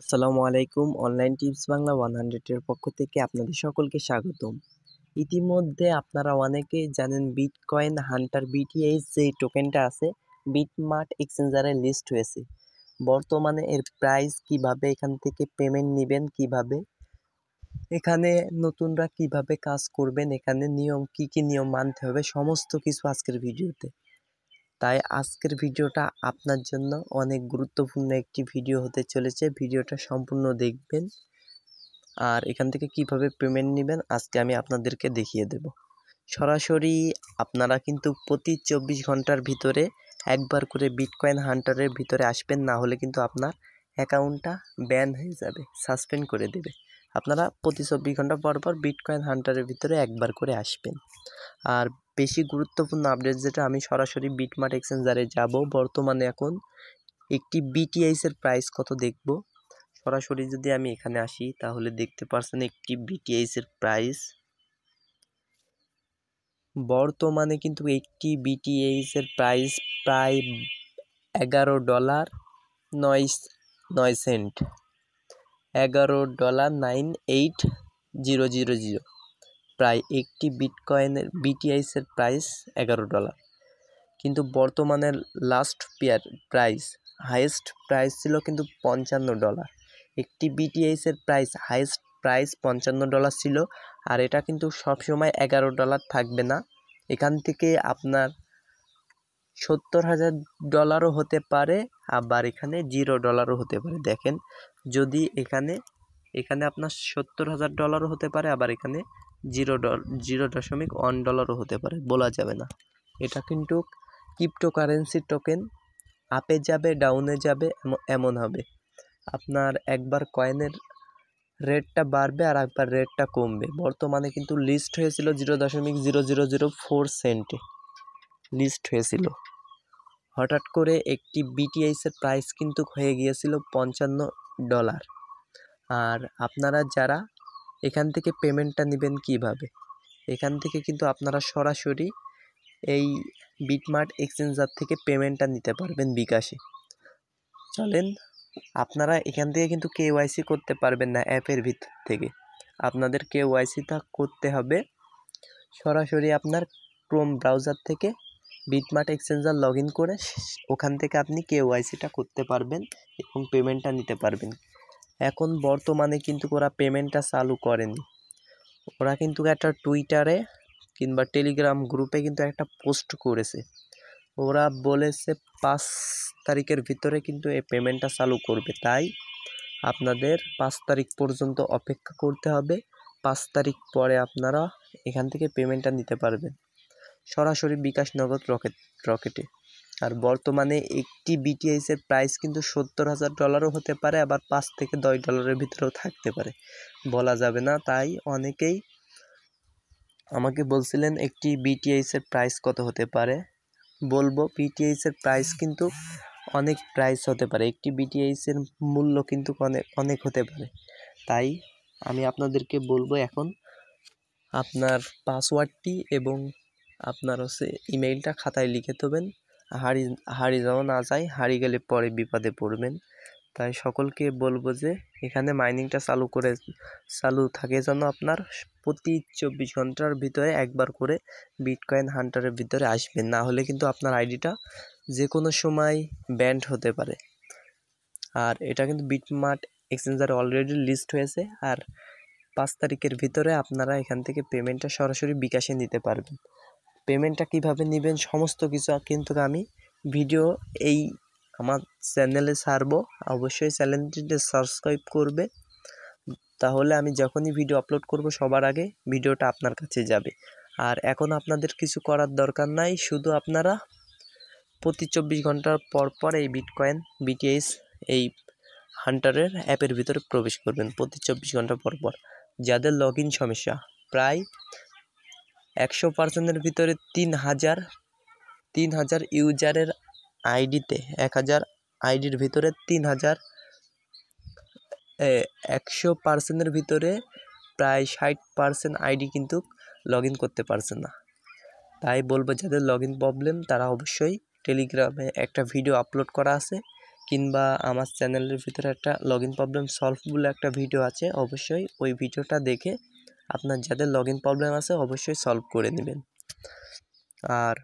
আসসালামু আলাইকুম online tips Bangla one হান্ড্রেডের পক্ষ থেকে আপনাদের সকলকে স্বাগতম ইতিমধ্যে আপনারা অনেকেই জানেন বিট কয়েন হান্টার বিটিএইচ যে টোকেনটা আছে বিট মার্ট এক্সচেঞ্জারে লিস্ট হয়েছে বর্তমানে এর প্রাইস কিভাবে এখান থেকে পেমেন্ট নেবেন কিভাবে এখানে নতুনরা কিভাবে কাজ করবেন এখানে নিয়ম কি কি নিয়ম মানতে হবে সমস্ত কিছু আজকের ভিডিওতে তাই আজকের ভিডিওটা আপনার জন্য অনেক গুরুত্বপূর্ণ একটি ভিডিও হতে চলেছে ভিডিওটা সম্পূর্ণ দেখবেন আর এখান থেকে কিভাবে পেমেন্ট নেবেন আজকে আমি আপনাদেরকে দেখিয়ে দেব সরাসরি আপনারা কিন্তু প্রতি চব্বিশ ঘন্টার ভিতরে একবার করে বিটকয়েন হান্টারের ভিতরে আসবেন না হলে কিন্তু আপনার অ্যাকাউন্টটা ব্যান হয়ে যাবে সাসপেন্ড করে দেবে আপনারা প্রতি চব্বিশ ঘন্টা পর পর বিটকয়েন হান্টারের ভিতরে একবার করে আসবেন আর বেশি গুরুত্বপূর্ণ আপডেট যেটা আমি সরাসরি বিটমার্ট এক্সচেঞ্জারে যাব বর্তমানে এখন একটি বিটিআইসের প্রাইস কত দেখব সরাসরি যদি আমি এখানে আসি তাহলে দেখতে পারছেন একটি বিটিআইসের প্রাইস বর্তমানে কিন্তু একটি বিটিএইচের প্রাইস প্রায় এগারো ডলার নয় নয় সেন্ট এগারো dollar nine eight zero zero zero প্রায় একটি বিটকয়েনের বিটিআইসের প্রাইস এগারো ডলার কিন্তু বর্তমানে last pair price highest price ছিল কিন্তু পঞ্চান্ন ডলার একটি বিটিআইসের প্রাইস হায়েস্ট প্রাইস পঞ্চান্ন ডলার ছিল আর এটা কিন্তু সবসময় এগারো ডলার থাকবে না এখান থেকে আপনার সত্তর হাজার ডলারও হতে পারে আবার এখানে জিরো ডলারও হতে পারে দেখেন যদি এখানে এখানে আপনার সত্তর হাজার ডলারও হতে পারে আবার এখানে জিরো ডল জিরো দশমিক ওয়ান ডলারও হতে পারে বলা যাবে না এটা কিন্তু ক্রিপ্টোকারেন্সি টোকেন আপে যাবে ডাউনে যাবে এমন হবে আপনার একবার কয়েনের রেটটা বাড়বে আর একবার রেটটা কমবে বর্তমানে কিন্তু লিস্ট হয়েছিল জিরো দশমিক জিরো জিরো জিরো ফোর সেন্টে লিস্ট হয়েছিল হঠাৎ করে একটি বিটিআইসের প্রাইস কিন্তু হয়ে গিয়েছিল পঞ্চান্ন ডলার আর আপনারা যারা এখান থেকে পেমেন্টটা নেবেন কিভাবে এখান থেকে কিন্তু আপনারা সরাসরি এই বিটমার্ট এক্সচেঞ্জার থেকে পেমেন্টটা নিতে পারবেন বিকাশে চলেন আপনারা এখান থেকে কিন্তু ওয়াইসি করতে পারবেন না অ্যাপের ভিতর থেকে আপনাদের কে ওয়াইসিটা করতে হবে সরাসরি আপনার ক্রোম ব্রাউজার থেকে বিটমার্ট এক্সচেঞ্জার লগ করে ওখান থেকে আপনি ওয়াইসিটা করতে পারবেন এবং পেমেন্টটা নিতে পারবেন এখন বর্তমানে কিন্তু ওরা পেমেন্টটা চালু করেনি ওরা কিন্তু একটা টুইটারে কিংবা টেলিগ্রাম গ্রুপে কিন্তু একটা পোস্ট করেছে ওরা বলেছে পাঁচ তারিখের ভিতরে কিন্তু এই পেমেন্টটা চালু করবে তাই আপনাদের পাঁচ তারিখ পর্যন্ত অপেক্ষা করতে হবে পাঁচ তারিখ পরে আপনারা এখান থেকে পেমেন্টটা নিতে পারবেন সরাসরি বিকাশ নগদ রকেট রকেটে আর বর্তমানে একটি বিটিআইসের প্রাইস কিন্তু সত্তর হাজার ডলারও হতে পারে আবার পাঁচ থেকে দশ ডলারের ভিতরেও থাকতে পারে বলা যাবে না তাই অনেকেই আমাকে বলছিলেন একটি বিটিআইসের প্রাইস কত হতে পারে বলবো বিটিআইসের প্রাইস কিন্তু অনেক প্রাইস হতে পারে একটি বিটিআইসের মূল্য কিন্তু অনেক অনেক হতে পারে তাই আমি আপনাদেরকে বলবো এখন আপনার পাসওয়ার্ডটি এবং আপনার হচ্ছে ইমেইলটা খাতায় লিখে দেবেন হারি হারিয়ে যাও না যায় হারিয়ে গেলে পরে বিপদে পড়বেন তাই সকলকে বলবো যে এখানে মাইনিংটা চালু করে চালু থাকে যেন আপনার প্রতি চব্বিশ ঘন্টার ভিতরে একবার করে বিটকয়েন হান্টারের ভিতরে আসবেন না হলে কিন্তু আপনার আইডিটা যে কোনো সময় ব্যান্ড হতে পারে আর এটা কিন্তু বিটমার্ট এক্সচেঞ্জার অলরেডি লিস্ট হয়েছে আর পাঁচ তারিখের ভিতরে আপনারা এখান থেকে পেমেন্টটা সরাসরি বিকাশে নিতে পারবেন পেমেন্টটা কিভাবে নেবেন সমস্ত কিছু কিন্তু আমি ভিডিও এই আমার চ্যানেলে ছাড়ব অবশ্যই চ্যানেলটিতে সাবস্ক্রাইব করবে তাহলে আমি যখনই ভিডিও আপলোড করব সবার আগে ভিডিওটা আপনার কাছে যাবে আর এখন আপনাদের কিছু করার দরকার নাই শুধু আপনারা প্রতি চব্বিশ ঘন্টার পর পর এই বিটকয়েন বিটিএস এই হান্টারের অ্যাপের ভিতরে প্রবেশ করবেন প্রতি চব্বিশ ঘন্টা পর পর যাদের লগ সমস্যা প্রায় একশো পার্সেন্টের ভিতরে তিন হাজার তিন হাজার ইউজারের আইডিতে এক হাজার আইডির ভিতরে তিন হাজার একশো পার্সেন্টের ভিতরে প্রায় ষাট পার্সেন্ট আইডি কিন্তু লগ করতে পারছে না তাই বলবো যাদের লগ প্রবলেম তারা অবশ্যই টেলিগ্রামে একটা ভিডিও আপলোড করা আছে কিংবা আমার চ্যানেলের ভিতরে একটা লগ প্রবলেম সলভ বলে একটা ভিডিও আছে অবশ্যই ওই ভিডিওটা দেখে আপনার যাদের লগ ইন প্রবলেম আছে অবশ্যই সলভ করে নেবেন আর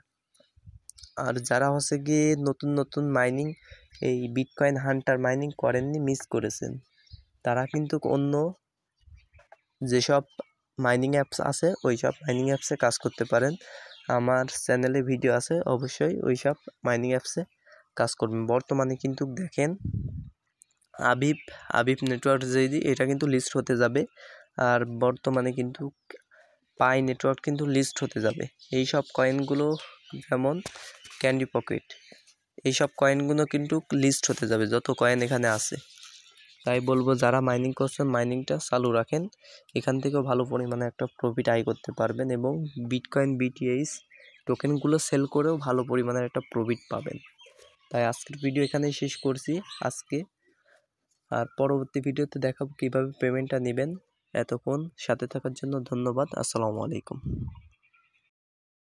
আর যারা হচ্ছে গিয়ে নতুন নতুন মাইনিং এই বিটকয়েন হান্টার মাইনিং করেননি মিস করেছেন তারা কিন্তু অন্য যেসব মাইনিং অ্যাপস আছে ওই সব মাইনিং অ্যাপসে কাজ করতে পারেন আমার চ্যানেলে ভিডিও আছে অবশ্যই ওই সব মাইনিং অ্যাপসে কাজ করবেন বর্তমানে কিন্তু দেখেন আবিব আবিব নেটওয়ার্ক যদি এটা কিন্তু লিস্ট হতে যাবে আর বর্তমানে কিন্তু পাই নেটওয়ার্ক কিন্তু লিস্ট হতে যাবে এই সব কয়েনগুলো যেমন ক্যান্ডি পকেট এই সব কয়েনগুলো কিন্তু লিস্ট হতে যাবে যত কয়েন এখানে আছে তাই বলবো যারা মাইনিং করছেন মাইনিংটা চালু রাখেন এখান থেকেও ভালো পরিমাণে একটা প্রফিট আয় করতে পারবেন এবং বিটকয়েন বিটিএইচ টোকেনগুলো সেল করেও ভালো পরিমাণের একটা প্রফিট পাবেন তাই আজকের ভিডিও এখানেই শেষ করছি আজকে আর পরবর্তী ভিডিওতে দেখাবো কীভাবে পেমেন্টটা নেবেন এতক্ষণ সাথে থাকার জন্য ধন্যবাদ আসসালামু আলাইকুম